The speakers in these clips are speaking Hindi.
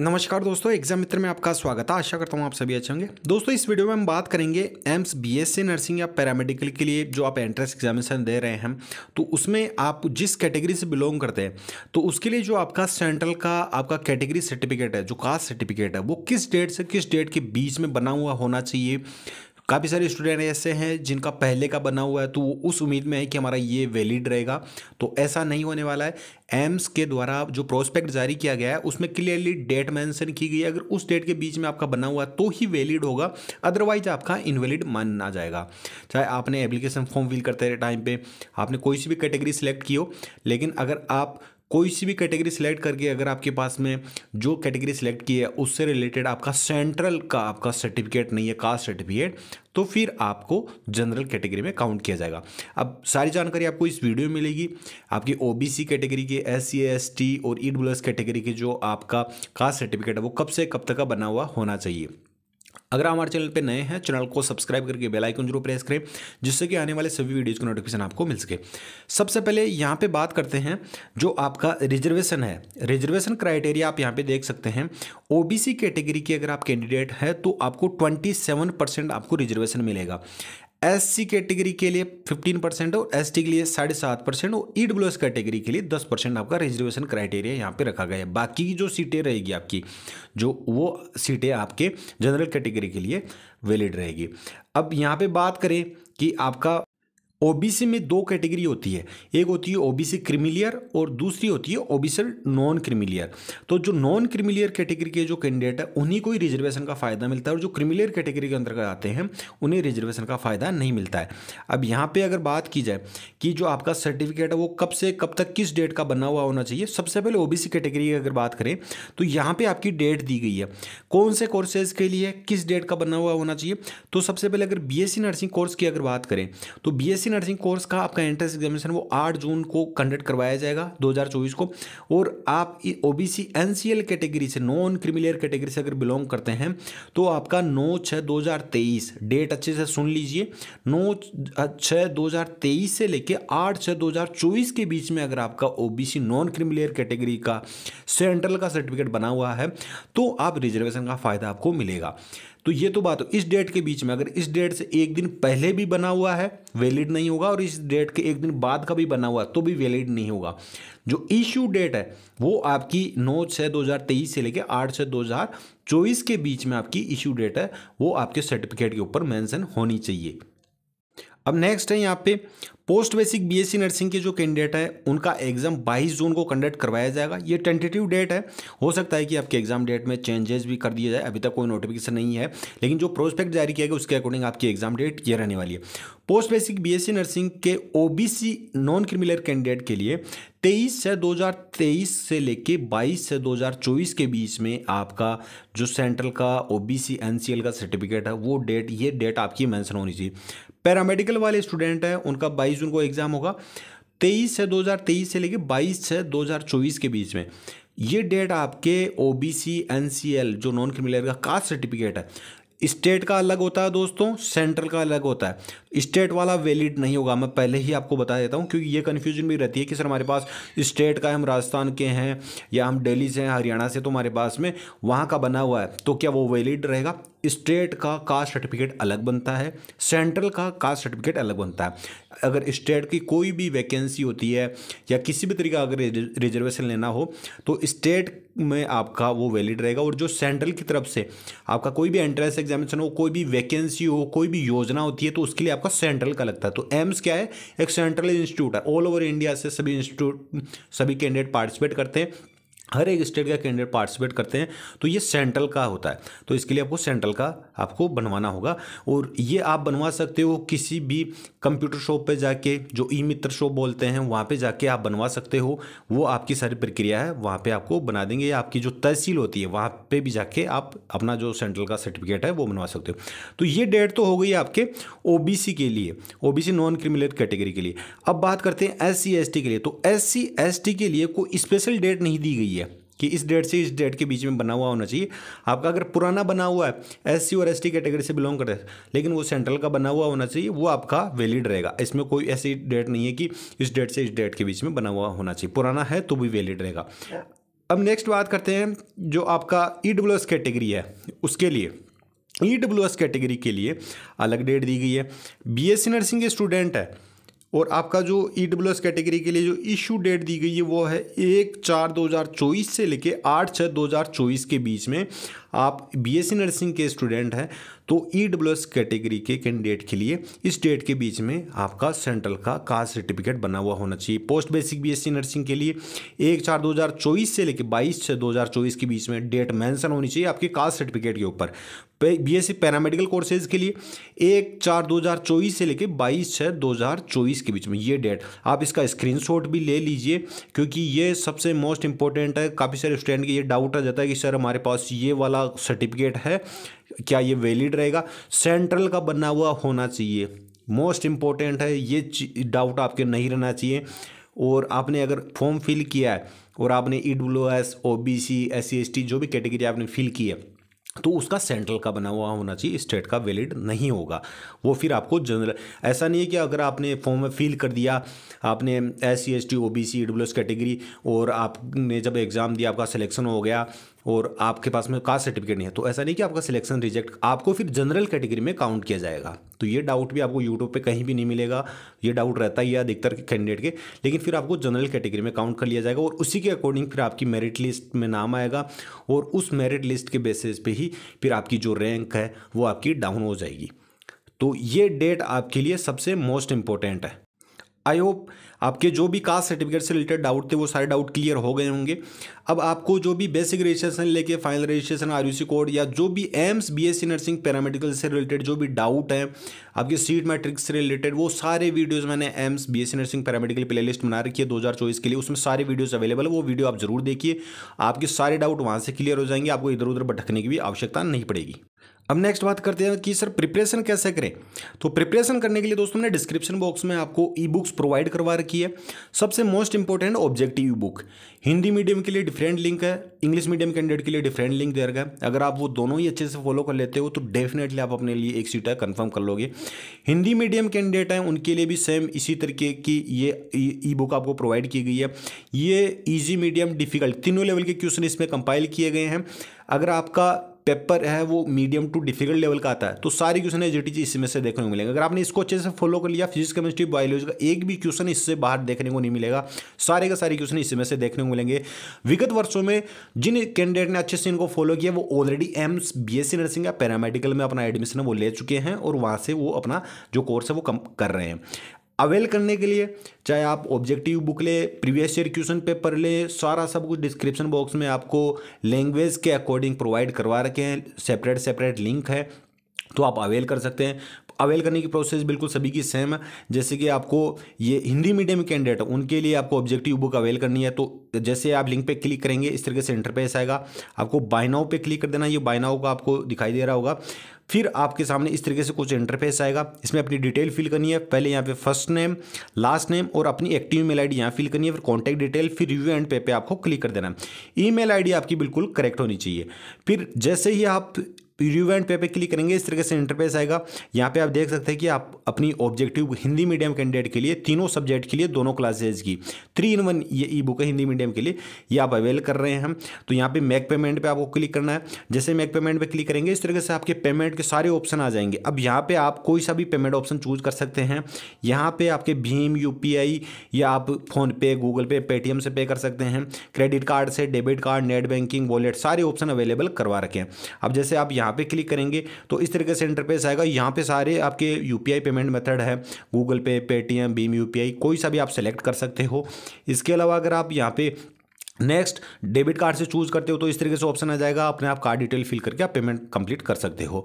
नमस्कार दोस्तों एग्जाम मित्र में आपका स्वागत है आशा करता हूँ आप सभी अच्छे होंगे दोस्तों इस वीडियो में हम बात करेंगे एम्स बीएससी नर्सिंग या पैरामेडिकल के लिए जो आप एंट्रेंस एग्जामिनेशन दे रहे हैं तो उसमें आप जिस कैटेगरी से बिलोंग करते हैं तो उसके लिए जो आपका सेंट्रल का आपका कैटेगरी सर्टिफिकेट है जो कास्ट सर्टिफिकेट है वो किस डेट से किस डेट के बीच में बना हुआ होना चाहिए काफ़ी सारे स्टूडेंट ऐसे हैं जिनका पहले का बना हुआ है तो वो उस उम्मीद में है कि हमारा ये वैलिड रहेगा तो ऐसा नहीं होने वाला है एम्स के द्वारा जो प्रोस्पेक्ट जारी किया गया है उसमें क्लियरली डेट मेंशन की गई है अगर उस डेट के बीच में आपका बना हुआ है तो ही वैलिड होगा अदरवाइज आपका इनवैलिड माना जाएगा चाहे आपने एप्लीकेशन फॉर्म फिल करते रहे टाइम पर आपने कोई सी भी कैटेगरी सेलेक्ट की हो लेकिन अगर आप कोई सी भी कैटेगरी सिलेक्ट करके अगर आपके पास में जो कैटेगरी सिलेक्ट की है उससे रिलेटेड आपका सेंट्रल का आपका सर्टिफिकेट नहीं है कास्ट सर्टिफिकेट तो फिर आपको जनरल कैटेगरी में काउंट किया जाएगा अब सारी जानकारी आपको इस वीडियो में मिलेगी आपकी ओबीसी कैटेगरी के एस सी एस टी और ई डब्ल्यू एस कैटेगरी के जो आपका कास्ट सर्टिफिकेट है वो कब से कब तक का बना हुआ होना चाहिए अगर हमारे चैनल पर नए हैं चैनल को सब्सक्राइब करके बेल आइकन जरूर प्रेस करें जिससे कि आने वाले सभी वीडियोज़ का नोटिफिकेशन आपको मिल सके सबसे पहले यहाँ पर बात करते हैं जो आपका रिजर्वेशन है रिजर्वेशन क्राइटेरिया आप यहाँ पे देख सकते हैं ओ कैटेगरी की अगर आप कैंडिडेट हैं तो आपको ट्वेंटी आपको रिजर्वेशन मिलेगा एससी कैटेगरी के लिए 15 परसेंट और एसटी के लिए साढ़े सात परसेंट और ई डब्ल्यू एस कैटेगरी के लिए 10 परसेंट आपका रिजर्वेशन क्राइटेरिया यहाँ पे रखा गया है बाकी की जो सीटें रहेगी आपकी जो वो सीटें आपके जनरल कैटेगरी के लिए वैलिड रहेगी अब यहाँ पे बात करें कि आपका ओबीसी में दो कैटेगरी होती है एक होती है ओबीसी क्रिमिलियर और दूसरी होती है ओबीसी नॉन क्रिमिलियर तो जो नॉन क्रिमिलियर कैटेगरी के जो कैंडिडेट है उन्हीं को ही रिजर्वेशन का फ़ायदा मिलता है और जो क्रिमिलियर कैटेगरी के अंतर्गत आते हैं उन्हें रिजर्वेशन का फ़ायदा नहीं मिलता है अब यहाँ पर अगर बात की जाए कि जो आपका सर्टिफिकेट है वो कब से कब तक किस डेट का बना हुआ होना चाहिए सबसे पहले ओ कैटेगरी की अगर बात करें तो यहाँ पर आपकी डेट दी गई है कौन से कोर्सेज के लिए किस डेट का बना हुआ होना चाहिए तो सबसे पहले अगर बी नर्सिंग कोर्स की अगर बात करें तो बी सी नर्सिंग कोर्स का आपका एंट्रेंस एग्जामिनेशन वो 8 जून को कंडक्ट करवाया जाएगा 2024 को और आप ओबीसी एनसीएल कैटेगरी से नॉन क्रिमिलियर कैटेगरी से अगर बिलोंग करते हैं तो आपका नौ छः दो डेट अच्छे से सुन लीजिए नौ छः दो से लेकर आठ छः दो के बीच में अगर आपका ओबीसी नॉन क्रिमिलियर कैटेगरी का सेंट्रल का सर्टिफिकेट बना हुआ है तो आप रिजर्वेशन का फ़ायदा आपको मिलेगा तो ये तो बात हो इस डेट के बीच में अगर इस डेट से एक दिन पहले भी बना हुआ है वैलिड नहीं होगा और इस डेट के एक दिन बाद का भी बना हुआ है तो भी वैलिड नहीं होगा जो इश्यू डेट है वो आपकी नौ छः दो हज़ार तेईस से लेकर आठ छः दो हज़ार चौबीस के बीच में आपकी इश्यू डेट है वो आपके सर्टिफिकेट के ऊपर मेंशन होनी चाहिए अब नेक्स्ट है यहाँ पे पोस्ट बेसिक बीएससी नर्सिंग के जो कैंडिडेट है उनका एग्जाम 22 जून को कंडक्ट करवाया जाएगा ये टेंटेटिव डेट है हो सकता है कि आपके एग्जाम डेट में चेंजेस भी कर दिया जाए अभी तक कोई नोटिफिकेशन नहीं है लेकिन जो प्रोस्पेक्ट जारी किया गया उसके अकॉर्डिंग आपकी एग्जाम डेट ये रहने वाली है पोस्ट बेसिक बी नर्सिंग के ओ नॉन क्रिमिलर कैंडिडेट के लिए तेईस से दो से लेके बाईस से दो के बीच में आपका जो सेंट्रल का ओ बी का सर्टिफिकेट है वो डेट ये डेट आपकी मैंसन होनी चाहिए पैरामेडिकल वाले स्टूडेंट हैं उनका बाईस जून को एग्ज़ाम होगा तेईस से दो से लेकर बाईस से दो के बीच में ये डेट आपके O B C N C L जो नॉन क्रिमिनल का कास्ट सर्टिफिकेट है स्टेट का अलग होता है दोस्तों सेंट्रल का अलग होता है स्टेट वाला वैलिड नहीं होगा मैं पहले ही आपको बता देता हूँ क्योंकि ये कन्फ्यूजन भी रहती है कि सर हमारे पास स्टेट का हम राजस्थान के हैं या हम दिल्ली से हैं हरियाणा से तो हमारे पास में वहाँ का बना हुआ है तो क्या वो वैलिड रहेगा स्टेट का कास्ट सर्टिफिकेट अलग बनता है सेंट्रल का कास्ट सर्टिफिकेट अलग बनता है अगर स्टेट की कोई भी वैकेंसी होती है या किसी भी तरीका अगर रिजर्वेशन लेना हो तो स्टेट में आपका वो वैलिड रहेगा और जो सेंट्रल की तरफ से आपका कोई भी एंट्रेंस एग्जामिनेशन हो कोई भी वैकेंसी हो कोई भी योजना होती है तो उसके लिए आपका सेंट्रल का लगता है तो एम्स क्या है एक सेंट्रल इंस्टीट्यूट है ऑल ओवर इंडिया से सभी इंस्टीट्यूट सभी कैंडिडेट पार्टिसिपेट करते हैं हर एक स्टेट का कैंडिडेट पार्टिसिपेट करते हैं तो ये सेंट्रल का होता है तो इसके लिए आपको सेंट्रल का आपको बनवाना होगा और ये आप बनवा सकते हो किसी भी कंप्यूटर शॉप पे जाके जो ई मित्र शॉप बोलते हैं वहाँ पे जाके आप बनवा सकते हो वो आपकी सारी प्रक्रिया है वहाँ पे आपको बना देंगे या आपकी जो तहसील होती है वहाँ पर भी जाके आप अपना जो सेंट्रल का सर्टिफिकेट है वो बनवा सकते हो तो ये डेट तो हो गई आपके ओ के लिए ओ नॉन क्रिमिनल कैटेगरी के लिए अब बात करते हैं एस सी के लिए तो एस सी के लिए कोई स्पेशल डेट नहीं दी गई है कि इस डेट से इस डेट के बीच में बना हुआ होना चाहिए आपका अगर पुराना बना हुआ है एस और एस कैटेगरी से बिलोंग करता है लेकिन वो सेंट्रल का बना हुआ होना चाहिए वो आपका वैलिड रहेगा इसमें कोई ऐसी डेट नहीं है कि इस डेट से इस डेट के बीच में बना हुआ होना चाहिए पुराना है तो भी वैलिड रहेगा अब नेक्स्ट बात करते हैं जो आपका ई डब्ल्यू एस कैटेगरी है उसके लिए ई डब्ल्यू एस कैटेगरी के लिए अलग डेट दी गई है बी एस सी नर्सिंग के स्टूडेंट है और आपका जो ई डब्ल्यू एस कैटेगरी के लिए जो इश्यू डेट दी गई है वो है एक चार दो हज़ार चौबीस से लेके आठ छः दो हज़ार चौबीस के बीच में आप बी एस सी नर्सिंग के स्टूडेंट हैं तो ई डब्ल्यू एस कैटेगरी के कैंडिडेट के लिए इस डेट के बीच में आपका सेंट्रल का कास्ट सर्टिफिकेट बना हुआ होना चाहिए post basic B S C nursing के लिए एक चार दो हज़ार चौबीस से लेकर बाईस छः दो हज़ार चौबीस के बीच में डेट मैंसन होनी चाहिए आपके कास्ट सर्टिफिकेट के ऊपर बी सी पैरामेडिकल कोर्सेज के लिए एक चार दो हज़ार चौबीस से लेकर बाईस छः दो हज़ार चौबीस के बीच में ये डेट आप इसका स्क्रीनशॉट भी ले लीजिए क्योंकि ये सबसे मोस्ट इंपॉर्टेंट है काफ़ी सारे स्टूडेंट के ये डाउट आ जाता है कि सर हमारे पास ये वाला सर्टिफिकेट है क्या ये वैलिड रहेगा सेंट्रल का बना हुआ होना चाहिए मोस्ट इम्पॉर्टेंट है ये डाउट आपके नहीं रहना चाहिए और आपने अगर फॉर्म फिल किया है और आपने E W S O B C S C S T जो भी कैटेगरी आपने फिल की है तो उसका सेंट्रल का बना हुआ होना चाहिए स्टेट का वैलिड नहीं होगा वो फिर आपको जनरल ऐसा नहीं है कि अगर आपने फॉर्म में फिल कर दिया आपने S C S T O B C E W S category और आपने जब एग्ज़ाम दिया आपका सिलेक्शन हो गया और आपके पास में कास्ट सर्टिफिकेट नहीं है तो ऐसा नहीं कि आपका सिलेक्शन रिजेक्ट आपको फिर जनरल कैटेगरी में काउंट किया जाएगा तो ये डाउट भी आपको यूट्यूब पे कहीं भी नहीं मिलेगा ये डाउट रहता ही है अधिकतर कैंडिडेट के लेकिन फिर आपको जनरल कैटेगरी में काउंट कर लिया जाएगा और उसी के अकॉर्डिंग फिर आपकी मेरिट लिस्ट में नाम आएगा और उस मेरिट लिस्ट के बेसिस पे ही फिर आपकी जो रैंक है वो आपकी डाउन हो जाएगी तो ये डेट आपके लिए सबसे मोस्ट इम्पोर्टेंट है आई होप आपके जो भी कास्ट सर्टिफिकेट से रिलेटेड डाउट थे वो सारे डाउट क्लियर हो गए होंगे अब आपको जो भी बेसिक रजिस्ट्रेशन लेके फाइनल रजिस्ट्रेशन आर कोड या जो भी एम्स बीएससी नर्सिंग पैरामेडिकल से रिलेटेड जो भी डाउट हैं आपके सीट मैट्रिक्स से रिलेटेड वो सारे वीडियोस मैंने AIIMS BSc nursing paramedical playlist बना रखी है दो के लिए उसमें सारे वीडियोज़ अवेलेबल है वो वीडियो आप जरूर देखिए आपके सारे डाउट वहाँ से क्लियर हो जाएंगे आपको इधर उधर भटकने की भी आवश्यकता नहीं पड़ेगी अब नेक्स्ट बात करते हैं कि सर प्रिपरेशन कैसे करें तो प्रिपरेशन करने के लिए दोस्तों ने डिस्क्रिप्शन बॉक्स में आपको ई बुक्स प्रोवाइड करवा रखी है सबसे most important objective ebook Hindi medium के लिए डिफरेंट लिंक है इंग्लिश मीडियम कैंडिडेट के लिए डिफरेंट लिंक दे रखा है अगर आप वो दोनों ही अच्छे से फॉलो कर लेते हो तो डेफिनेटली आप अपने लिए एक सीट है कन्फर्म कर लोगे हिंदी मीडियम कैंडिडेट हैं उनके लिए भी सेम इसी तरीके की ये ई e-, बुक आपको प्रोवाइड की गई है ये ईजी मीडियम डिफिकल्ट तीनों लेवल के क्वेश्चन इसमें कंपाइल किए गए हैं अगर आपका पेपर है वो मीडियम टू डिफिकल्ट लेवल का आता है तो सारे क्वेश्चन है जी इसमें से देखने को मिलेंगे अगर आपने इसको अच्छे से फॉलो कर लिया फिजिक्स केमिस्ट्री बायोलॉजी का एक भी क्वेश्चन इससे बाहर देखने को नहीं मिलेगा सारे का सारे क्वेश्चन इसमें से देखने को मिलेंगे विगत वर्षों में जिन कैंडिडेट ने अच्छे से इनको फॉलो किया वो ऑलरेडी एम्स बी नर्सिंग या पैरामेडिकल में अपना एडमिशन वो ले चुके हैं और वहाँ से वो अपना जो कोर्स है वो कम कर रहे हैं अवेल करने के लिए चाहे आप ऑब्जेक्टिव बुक ले प्रीवियस ईयर क्वेश्चन पेपर ले सारा सब कुछ डिस्क्रिप्शन बॉक्स में आपको लैंग्वेज के अकॉर्डिंग प्रोवाइड करवा रखे हैं सेपरेट सेपरेट लिंक है तो आप अवेल कर सकते हैं अवेल करने की प्रोसेस बिल्कुल सभी की सेम है जैसे कि आपको ये हिंदी मीडियम कैंडिडेट उनके लिए आपको ऑब्जेक्टिव बुक अवेल करनी है तो जैसे आप लिंक पे क्लिक करेंगे इस तरीके से इंटरफेस आएगा आपको बायनाओ पे क्लिक कर देना ये बायनाओ का आपको दिखाई दे रहा होगा फिर आपके सामने इस तरीके से कुछ इंटरफेस आएगा इसमें अपनी डिटेल फिल करनी है पहले यहाँ पे फर्स्ट नेम लास्ट नेम और अपनी एक्टिव ईमेल आईडी यहाँ फिल करनी है फिर कॉन्टैक्ट डिटेल फिर रिव्यू एंड पे पे आपको क्लिक कर देना है ईमेल आईडी आपकी बिल्कुल करेक्ट होनी चाहिए फिर जैसे ही आप रिव्यू एंड पे पे क्लिक करेंगे इस तरीके से इंटरफेस आएगा यहाँ पे आप देख सकते हैं कि आप अपनी ऑब्जेक्टिव हिंदी मीडियम कैंडिडेट के लिए तीनों सब्जेक्ट के लिए दोनों क्लासेज की थ्री इन वन ये ई बुक है हिंदी मीडियम के लिए ये आप अवेल कर रहे हैं हम तो यहाँ पे मैक पेमेंट पे आपको क्लिक करना है जैसे मैक पेमेंट पे क्लिक करेंगे इस तरीके से आपके पेमेंट के सारे ऑप्शन आ जाएंगे अब यहाँ पर आप कोई सा भी पेमेंट ऑप्शन चूज कर सकते हैं यहाँ पर आपके भीम यू या आप फ़ोनपे गूगल पे पेटीएम से पे कर सकते हैं क्रेडिट कार्ड से debit card net banking wallet सारे ऑप्शन अवेलेबल करवा रखें अब जैसे आप यहाँ यहाँ पे क्लिक करेंगे तो इस तरीके से इंटरफेस आएगा यहाँ पे सारे आपके यू पेमेंट मेथड है गूगल पे पेटीएम भीम यू कोई सा भी आप सेलेक्ट कर सकते हो इसके अलावा अगर आप यहाँ पे नेक्स्ट डेबिट कार्ड से चूज करते हो तो इस तरीके से ऑप्शन आ जाएगा अपने आप कार्ड डिटेल फिल करके आप पेमेंट कंप्लीट कर सकते हो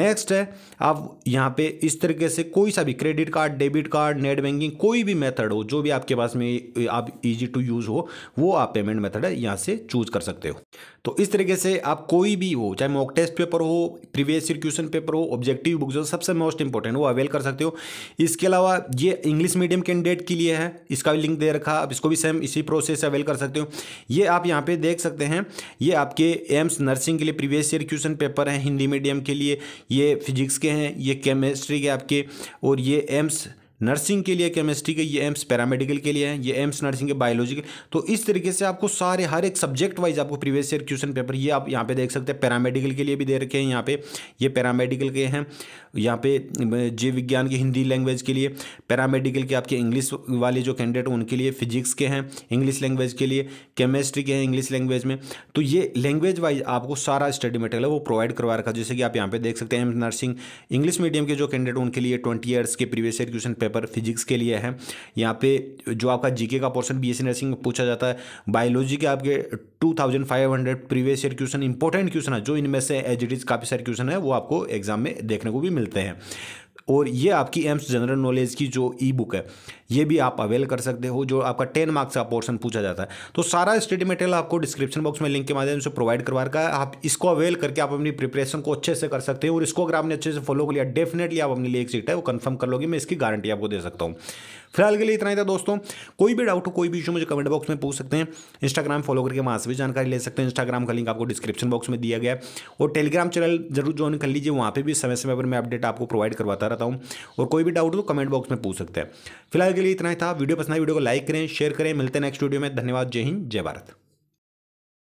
नेक्स्ट है आप यहाँ पे इस तरीके से कोई सा भी credit card debit card net banking कोई भी मेथड हो जो भी आपके पास में आप इजी टू यूज़ हो वो आप पेमेंट मेथड है यहाँ से चूज कर सकते हो तो इस तरीके से आप कोई भी हो चाहे मॉक टेस्ट पेपर हो प्रीवियस क्वेश्चन पेपर हो ऑब्जेक्टिव बुक्स हो सबसे मोस्ट इंपॉर्टेंट वो अवेल कर सकते हो इसके अलावा ये इंग्लिश मीडियम कैंडिडेट के लिए है इसका भी लिंक दे रखा आप इसको भी सेम इसी प्रोसेस से अवेल कर सकते हो ये आप यहाँ पे देख सकते हैं ये आपके एम्स नर्सिंग के लिए प्रीवियस ईयर क्वेश्चन पेपर हैं हिंदी मीडियम के लिए ये फिजिक्स के हैं ये केमिस्ट्री के आपके और ये एम्स नर्सिंग के लिए केमिस्ट्री के ये एम्स पैरामेडिकल के लिए हैं ये एम्स नर्सिंग के बायोलॉजी के तो इस तरीके से आपको सारे हर एक सब्जेक्ट वाइज आपको प्रीवियस ईयर क्वेश्चन पेपर ये आप यहाँ पे देख सकते हैं पैरामेडिकल के लिए भी दे रखे हैं यहाँ पे ये पैरामेडिकल के हैं यहाँ पे जीव विज्ञान के हिंदी लैंग्वेज के लिए पैरामेडिकल के आपके इंग्लिश वाले जो कैंडिडेट उनके लिए फिजिक्स के हैं इंग्लिश लैंग्वेज के लिए केमिस्ट्री के हैं इंग्लिश लैंग्वेज में तो ये लैंग्वेज वाइज आपको सारा स्टडी मटेरियल है वो प्रोवाइड करवा रखा जैसे कि आप यहाँ पे देख सकते हैं एम्स नर्सिंग इंग्लिश मीडियम के जो कैंडिडेट उनके लिए ट्वेंटी ईयर्स के previous year question paper paper physics के लिए है यहाँ पे जो आपका जीके का पोर्शन बीएससी नर्सिंग में पूछा जाता है बायोलॉजी के आपके 2500 previous year question important question है जो इनमें से एज इट इज़ काफ़ी सारे क्वेश्चन है वो आपको एग्जाम में देखने को भी मिलते हैं और ये आपकी एम्स जनरल नॉलेज की जो ई बुक है ये भी आप अवेल कर सकते हो जो आपका टेन मार्क्स का पोर्सन पूछा जाता है तो सारा स्टडी मटेरियल आपको डिस्क्रिप्शन बॉक्स में लिंक के माध्यम से प्रोवाइड करवा रखा है आप इसको अवेल करके आप अपनी प्रिपरेशन को अच्छे से कर सकते हैं और इसको अगर आपने अच्छे से फॉलो कर लिया डेफिनेटली आप अपने लिए एक सीट है वो कन्फर्म कर लोगे मैं इसकी गारंटी आपको दे सकता हूँ फिलहाल के लिए इतना ही था दोस्तों कोई भी डाउट हो कोई भी इशू मुझे कमेंट बॉक्स में पूछ सकते हैं इंस्टाग्राम फॉलो करके वहाँ से भी जानकारी ले सकते हैं इंस्टाग्राम का लिंक आपको डिस्क्रिप्शन बॉक्स में दिया गया और टेलीग्राम चैनल जरूर ज्वाइन कर लीजिए वहाँ पर भी समय समय पर मैं अपडेट आपको प्रोवाइड करवाता रहता हूँ और कोई भी डाउट हो तो कमेंट बॉक्स में पूछ सकते हैं फिलहाल के लिए इतना ही था वीडियो पसंद है वीडियो को लाइक करें शेयर करें मिलते हैं नेक्स्ट वीडियो में धन्यवाद जय हिंद जय भारत